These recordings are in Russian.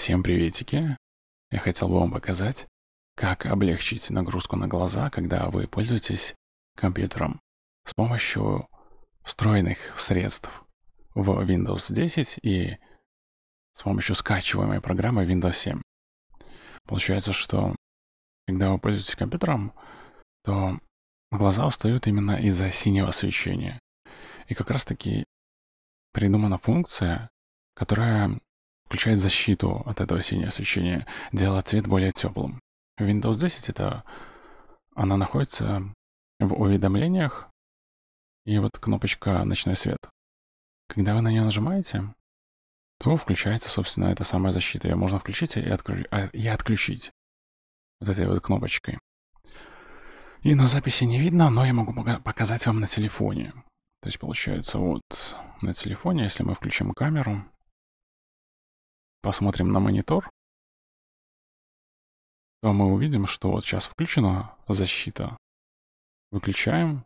Всем приветики! Я хотел бы вам показать, как облегчить нагрузку на глаза, когда вы пользуетесь компьютером с помощью встроенных средств в Windows 10 и с помощью скачиваемой программы Windows 7. Получается, что когда вы пользуетесь компьютером, то глаза устают именно из-за синего освещения. И как раз-таки придумана функция, которая включает защиту от этого синего освещения, делая цвет более теплым. В Windows 10 это... Она находится в уведомлениях, и вот кнопочка «Ночной свет». Когда вы на нее нажимаете, то включается, собственно, эта самая защита. Ее можно включить и, откру... А, и отключить вот этой вот кнопочкой. И на записи не видно, но я могу показать вам на телефоне. То есть получается вот на телефоне, если мы включим камеру, посмотрим на монитор, то мы увидим, что вот сейчас включена защита. Выключаем,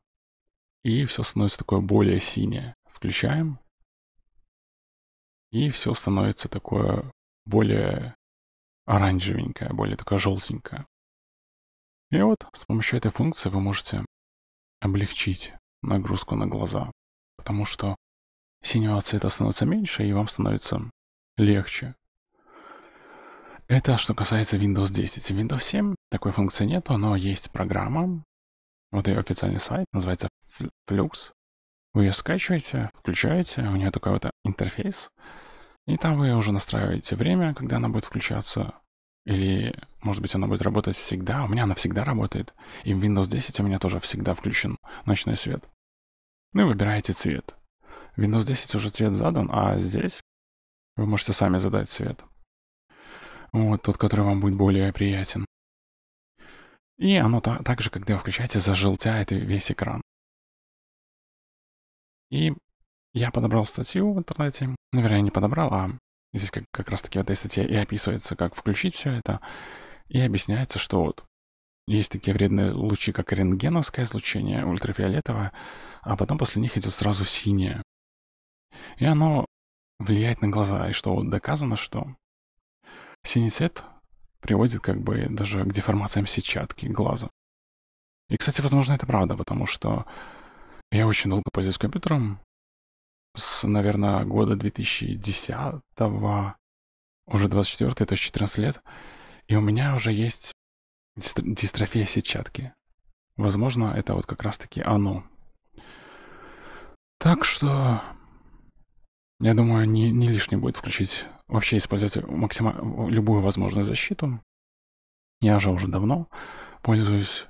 и все становится такое более синее. Включаем, и все становится такое более оранжевенькое, более такое желтенькое. И вот с помощью этой функции вы можете облегчить нагрузку на глаза, потому что синего цвета становится меньше, и вам становится легче это что касается Windows 10. В Windows 7 такой функции нету, но есть программа. Вот ее официальный сайт, называется Flux. Вы ее скачиваете, включаете, у нее такой вот интерфейс. И там вы уже настраиваете время, когда она будет включаться. Или, может быть, она будет работать всегда. У меня она всегда работает. И в Windows 10 у меня тоже всегда включен ночной свет. Ну и выбираете цвет. В Windows 10 уже цвет задан, а здесь вы можете сами задать цвет. Вот тот, который вам будет более приятен. И оно та же, когда вы включаете, зажелтяет весь экран. И я подобрал статью в интернете. наверное, ну, не подобрал, а здесь как, как раз-таки в этой статье и описывается, как включить все это. И объясняется, что вот есть такие вредные лучи, как рентгеновское излучение, ультрафиолетовое, а потом после них идет сразу синее. И оно влияет на глаза, и что вот доказано, что Синий цвет приводит как бы даже к деформациям сетчатки глаза. И, кстати, возможно, это правда, потому что я очень долго пользуюсь компьютером. С, наверное, года 2010 уже 24 то есть 14 лет, и у меня уже есть дистрофия сетчатки. Возможно, это вот как раз-таки оно. Так что, я думаю, не, не лишний будет включить вообще использовать максимально любую возможную защиту. Я же уже давно пользуюсь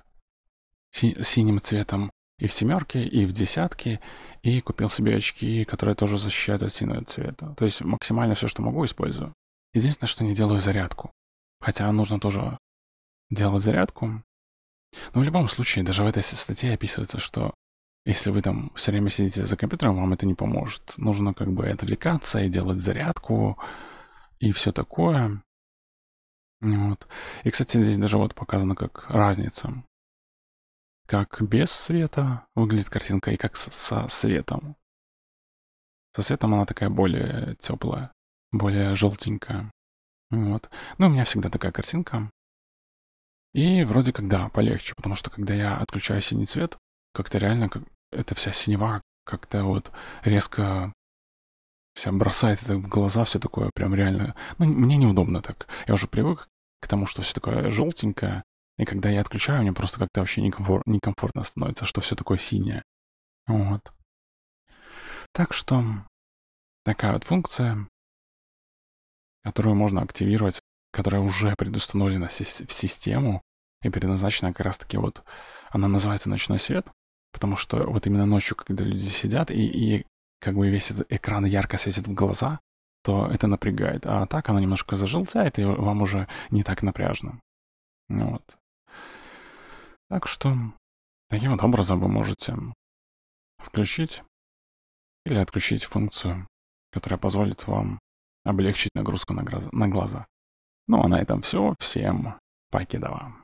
си синим цветом и в семерке, и в десятке, и купил себе очки, которые тоже защищают от синего цвета. То есть максимально все, что могу, использую. Единственное, что не делаю зарядку. Хотя нужно тоже делать зарядку. Но в любом случае, даже в этой статье описывается, что если вы там все время сидите за компьютером, вам это не поможет. Нужно как бы отвлекаться и делать зарядку и все такое. Вот. И, кстати, здесь даже вот показано как разница. Как без света выглядит картинка и как со светом. Со светом она такая более теплая, более желтенькая. Вот. Ну, у меня всегда такая картинка. И вроде как да, полегче, потому что когда я отключаю синий цвет, как-то реально как эта вся синева как-то вот резко вся бросает это в глаза, все такое прям реально. Ну, мне неудобно так. Я уже привык к тому, что все такое желтенькое, и когда я отключаю, мне просто как-то вообще некомфор- некомфортно становится, что все такое синее. Вот. Так что такая вот функция, которую можно активировать, которая уже предустановлена в систему и предназначена как раз-таки вот, она называется «Ночной свет», Потому что вот именно ночью, когда люди сидят, и, и как бы весь этот экран ярко светит в глаза, то это напрягает. А так оно немножко зажилцает, и вам уже не так напряжно. Ну вот. Так что таким вот образом вы можете включить или отключить функцию, которая позволит вам облегчить нагрузку на глаза. Ну а на этом все. Всем покедова.